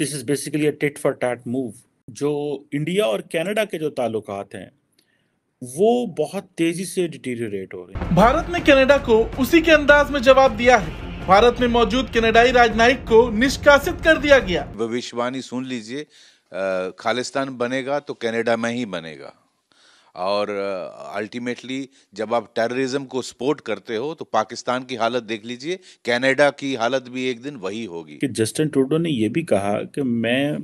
This is basically a tit for tat move जो India और Canada के जो ताल्लुकात हैं वो बहुत तेजी से डिटीरियोरेट हो रहे हैं भारत ने कनाडा को उसी के अंदाज में जवाब दिया है भारत में मौजूद कनाडाई राजनयिक को निष्कासित कर दिया गया भविष्यवाणी सुन लीजिए खालिस्तान बनेगा तो कनाडा में ही बनेगा और अल्टीमेटली जब आप टेररिज्म को सपोर्ट करते हो तो पाकिस्तान की हालत देख लीजिए कनाडा की हालत भी एक दिन वही होगी कि जस्टिन ट्रूडो ने यह भी कहा कि मैं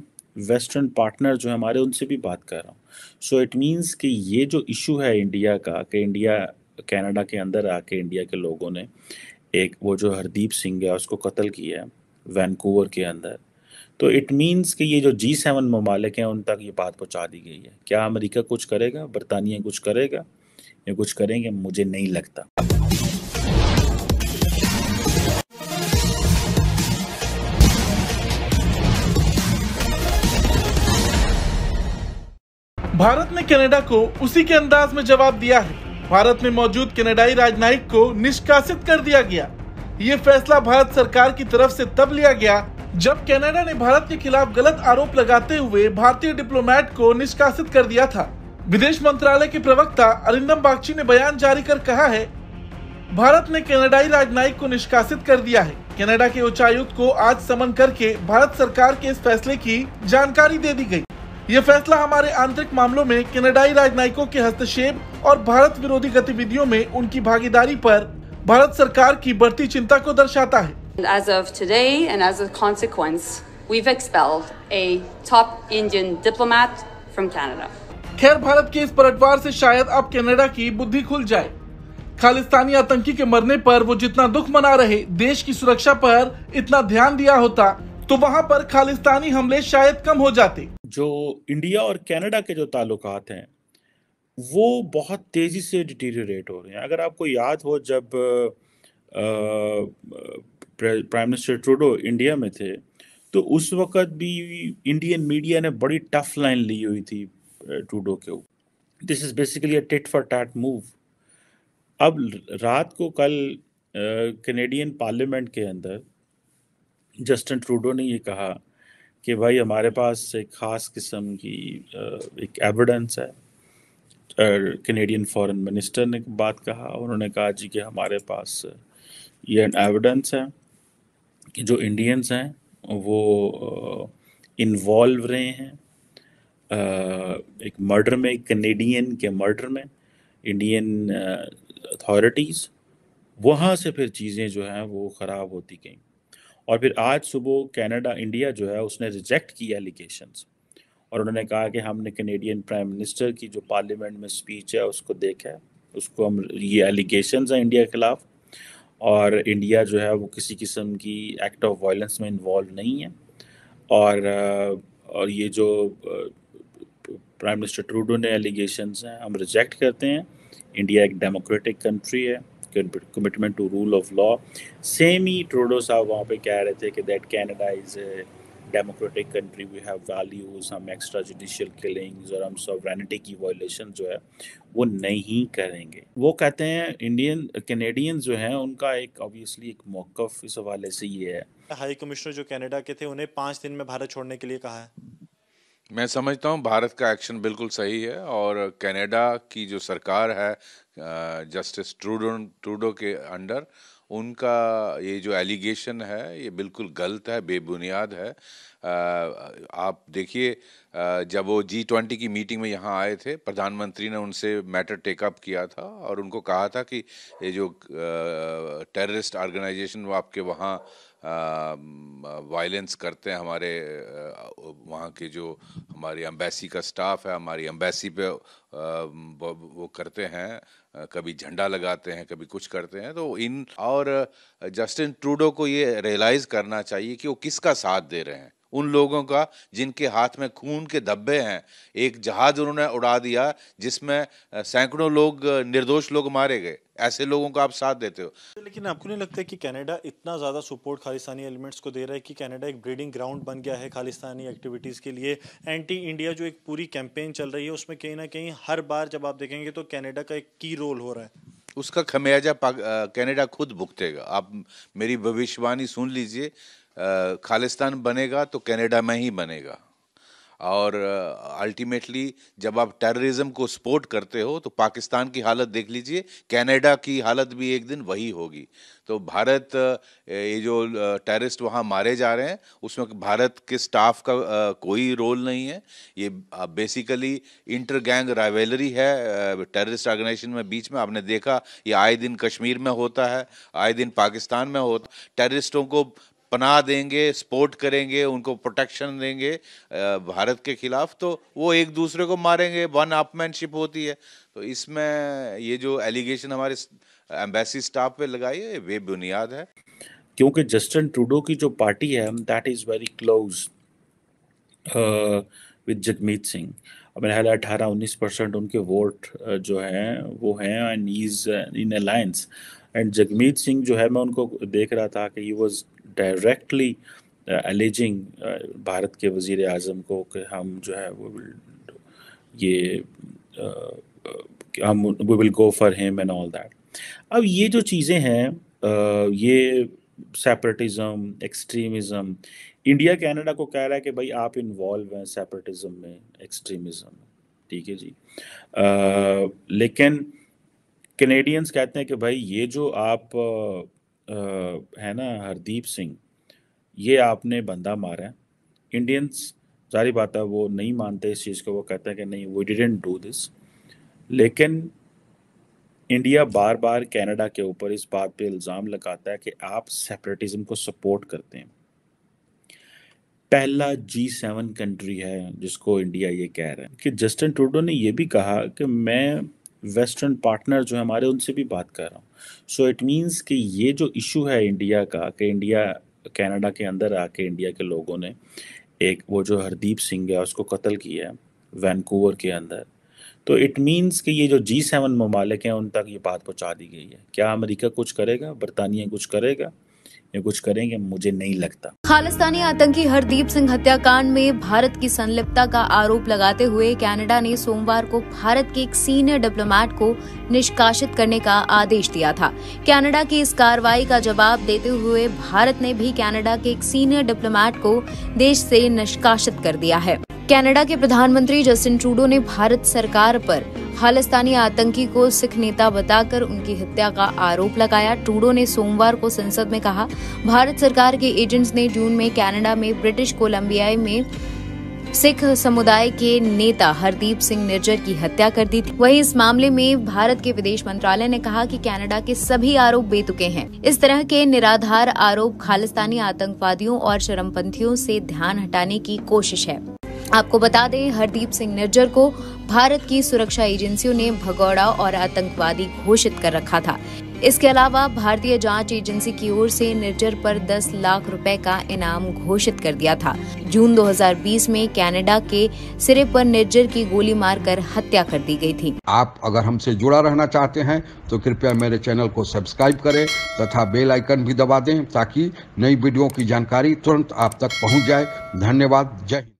वेस्टर्न पार्टनर जो है हमारे उनसे भी बात कर रहा हूँ सो इट मीन्स कि ये जो इशू है इंडिया का कि इंडिया कनाडा के अंदर आके इंडिया के लोगों ने एक वो जो हरदीप सिंह है उसको कत्ल किया है वैनकूवर के अंदर तो इट मीन्स कि ये जो जी सेवन ममालिक हैं उन तक ये बात पहुँचा दी गई है क्या अमेरिका कुछ करेगा बरतानिया कुछ करेगा ये कुछ करेंगे मुझे नहीं लगता भारत ने कनाडा को उसी के अंदाज में जवाब दिया है भारत में मौजूद कनाडाई राजनयिक को निष्कासित कर दिया गया ये फैसला भारत सरकार की तरफ से तब लिया गया जब कनाडा ने भारत के खिलाफ गलत आरोप लगाते हुए भारतीय डिप्लोमेट को निष्कासित कर दिया था विदेश मंत्रालय के प्रवक्ता अरिंदम बागची ने बयान जारी कर कहा है भारत ने कनाडाई राजनयिक को निष्कासित कर दिया है कनाडा के उच्चायुक्त को आज समन करके भारत सरकार के इस फैसले की जानकारी दे दी गई ये फैसला हमारे आंतरिक मामलों में कनाडाई राजनयिकों के हस्तक्षेप और भारत विरोधी गतिविधियों में उनकी भागीदारी पर भारत सरकार की बढ़ती चिंता को दर्शाता है And as of today, and as a consequence, we've expelled a top Indian diplomat from Canada. खैर भारत के इस पलटवार से शायद अब कनाडा की बुद्धि खुल जाए खालिस्तानी आतंकी के मरने पर वो जितना दुख मना रहे देश की सुरक्षा पर इतना ध्यान दिया होता तो वहां पर खालिस्तानी हमले शायद कम हो जाते जो इंडिया और कनाडा के जो ताल्लुकात हैं वो बहुत तेजी से डिटेरियोरेट हो रहे हैं अगर आपको याद हो जब आ, आ, प्राइम मिनिस्टर ट्रूडो इंडिया में थे तो उस वक्त भी इंडियन मीडिया ने बड़ी टफ लाइन ली हुई थी ट्रूडो के ऊपर this is basically a tit for tat move अब रात को कल uh, पार्लियामेंट के अंदर जस्टिन ट्रूडो ने ये कहा कि भाई हमारे पास एक ख़ास किस्म की एक एविडेंस है कैनेडियन फॉरेन मिनिस्टर ने बात कहा उन्होंने कहा जी कि हमारे पास ये एविडेंस है जो इंडियंस हैं वो इन्वॉल्व रहे हैं एक मर्डर में कनेडियन के मर्डर में इंडियन अथॉरिटीज़ वहाँ से फिर चीज़ें जो हैं वो ख़राब होती गई और फिर आज सुबह कनाडा इंडिया जो है उसने रिजेक्ट की एलिगेशंस और उन्होंने कहा कि हमने कनेडियन प्राइम मिनिस्टर की जो पार्लियामेंट में स्पीच है उसको देखा है उसको हम ये एलिगेशंस हैं इंडिया के ख़िलाफ़ और इंडिया जो है वो किसी किस्म की एक्ट ऑफ वायलेंस में इन्वॉल्व नहीं है और और ये जो प्राइम मिनिस्टर ट्रूडो ने एलिगेशन हैं हम रिजेक्ट करते हैं इंडिया एक डेमोक्रेटिक कंट्री है commitment to rule of law same ही ट्रूडो साहब वहाँ पे कह रहे थे कि that Canada is democratic country we have values हम एक्स्ट्रा जुडिशियल किलिंग्स और हम सॉवरेनिटी की वायलेशन जो है वो नहीं करेंगे वो कहते हैं इंडियन कैनेडियन जो हैं उनका एक ऑब्वियसली एक मौकफ इस हवाले से ये है हाई कमिश्नर जो कनाडा के थे उन्हें पाँच दिन में भारत छोड़ने के लिए कहा है मैं समझता हूँ भारत का एक्शन बिल्कुल सही है और कनाडा की जो सरकार है जस्टिस ट्रूडो ट्रूडो के अंडर उनका ये जो एलिगेशन है ये बिल्कुल गलत है बेबुनियाद है आप देखिए जब वो जी ट्वेंटी की मीटिंग में यहाँ आए थे प्रधानमंत्री ने उनसे मैटर टेकअप किया था और उनको कहा था कि ये जो टेररिस्ट ऑर्गेनाइजेशन वो आपके वहाँ वायलेंस करते हैं हमारे वहाँ के जो हमारी अम्बेसी का स्टाफ है हमारी अम्बेसी पे वो करते हैं कभी झंडा लगाते हैं कभी कुछ करते हैं तो इन और जस्टिन ट्रूडो को ये रियलाइज़ करना चाहिए कि वो किसका साथ दे रहे हैं उन लोगों का जिनके हाथ में खून के धब्बे हैं एक जहाज उन्होंने उड़ा दिया जिसमें सैकड़ों लोग निर्दोष लोग मारे गए ऐसे लोगों का आप साथ देते हो लेकिन आपको नहीं लगता कि कनाडा इतना ज़्यादा सपोर्ट खालिस्तानी एलिमेंट्स को दे रहा है कि कनाडा एक ब्रीडिंग ग्राउंड बन गया है खालिस्तानी एक्टिविटीज़ के लिए एंटी इंडिया जो एक पूरी कैंपेन चल रही है उसमें कहीं ना कहीं हर बार जब आप देखेंगे तो कनाडा का एक की रोल हो रहा है उसका खमियाजा कनाडा खुद भुगतेगा आप मेरी भविष्यवाणी सुन लीजिए खालिस्तान बनेगा तो कनाडा में ही बनेगा और अल्टीमेटली जब आप टेररिज्म को सपोर्ट करते हो तो पाकिस्तान की हालत देख लीजिए कनाडा की हालत भी एक दिन वही होगी तो भारत ये जो टेररिस्ट वहाँ मारे जा रहे हैं उसमें भारत के स्टाफ का कोई रोल नहीं है ये बेसिकली इंटर गैंग राइवेलरी है टेररिस्ट ऑर्गेनाइजेशन में बीच में आपने देखा ये आए दिन कश्मीर में होता है आए दिन पाकिस्तान में होता टेररिस्टों को पनाह देंगे सपोर्ट करेंगे उनको प्रोटेक्शन देंगे भारत के खिलाफ तो वो एक दूसरे को मारेंगे वन अपमैनशिप होती है तो इसमें ये जो एलिगेशन हमारे एम्बेसी स्टाफ पे लगाई है बेबुनियाद है क्योंकि जस्टिन ट्रूडो की जो पार्टी है that is very close with Jagmeet Singh मेरे ख्याल अठारह उन्नीस परसेंट उनके वोट जो हैं वो हैं and is in alliance and Jagmeet Singh जो है मैं उनको देख रहा था कि he was directly alleging Bharat के वज़ी अजम को कि हम जो है वो विल ये uh, uh हम we will go for him and all that अब ये जो चीज़ें हैं uh, ये सेपरेटिज़म एक्सट्रीमिज़म इंडिया कनाडा को कह रहा है कि भाई आप इन्वॉल्व हैं सेपरेटिज़म में एक्सट्रीमिज़म ठीक है जी uh, लेकिन कैनेडियंस कहते हैं कि भाई ये जो आप आ, है ना हरदीप सिंह ये आपने बंदा मारा है इंडियंस जारी बात है वो नहीं मानते इस चीज़ को वो कहते हैं कि नहीं वी डिडेंट डू दिस लेकिन इंडिया बार बार कनाडा के ऊपर इस बात पे इल्ज़ाम लगाता है कि आप सेपरेटिज्म को सपोर्ट करते हैं पहला जी सेवन कंट्री है जिसको इंडिया ये कह रहा है कि जस्टिन ट्रूडो ने ये भी कहा कि मैं वेस्टर्न पार्टनर जो है हमारे उनसे भी बात कर रहा हूँ सो इट मीन्स कि ये जो इशू है इंडिया का कि इंडिया कनाडा के अंदर आके इंडिया के लोगों ने एक वो जो हरदीप सिंह है उसको कत्ल किया है वैनकूवर के अंदर तो इट मीन्स कि ये जो जी सेवन ममालिक हैं उन तक ये बात पहुँचा दी गई है क्या अमेरिका कुछ करेगा बरतानिया कुछ करेगा या कुछ करेंगे मुझे नहीं लगता खालिस्तानी आतंकी हरदीप सिंह हत्याकांड में भारत की संलिप्तता का आरोप लगाते हुए कनाडा ने सोमवार को भारत के एक सीनियर डिप्लोमेट को निष्कासित करने का आदेश दिया था कनाडा की इस कार्रवाई का जवाब देते हुए भारत ने भी कनाडा के एक सीनियर डिप्लोमेट को देश से निष्कासित कर दिया है कनाडा के प्रधानमंत्री जस्टिन ट्रूडो ने भारत सरकार पर खालिस्तानी आतंकी को सिख नेता बताकर उनकी हत्या का आरोप लगाया ट्रूडो ने सोमवार को संसद में कहा भारत सरकार के एजेंट्स ने जून में कनाडा में ब्रिटिश कोलंबिया में सिख समुदाय के नेता हरदीप सिंह निर्जर की हत्या कर दी थी वहीं इस मामले में भारत के विदेश मंत्रालय ने कहा कि कनाडा के सभी आरोप बेतुके हैं इस तरह के निराधार आरोप खालिस्तानी आतंकवादियों और शर्मपंथियों से ध्यान हटाने की कोशिश है आपको बता दें हरदीप सिंह निर्जर को भारत की सुरक्षा एजेंसियों ने भगौड़ा और आतंकवादी घोषित कर रखा था इसके अलावा भारतीय जांच एजेंसी की ओर से निर्जर पर 10 लाख रुपए का इनाम घोषित कर दिया था जून 2020 में कनाडा के सिरे पर निर्जर की गोली मारकर हत्या कर दी गई थी आप अगर हमसे जुड़ा रहना चाहते हैं तो कृपया मेरे चैनल को सब्सक्राइब करें तथा बेल आइकन भी दबा दें ताकि नई वीडियो की जानकारी तुरंत आप तक पहुँच जाए धन्यवाद जय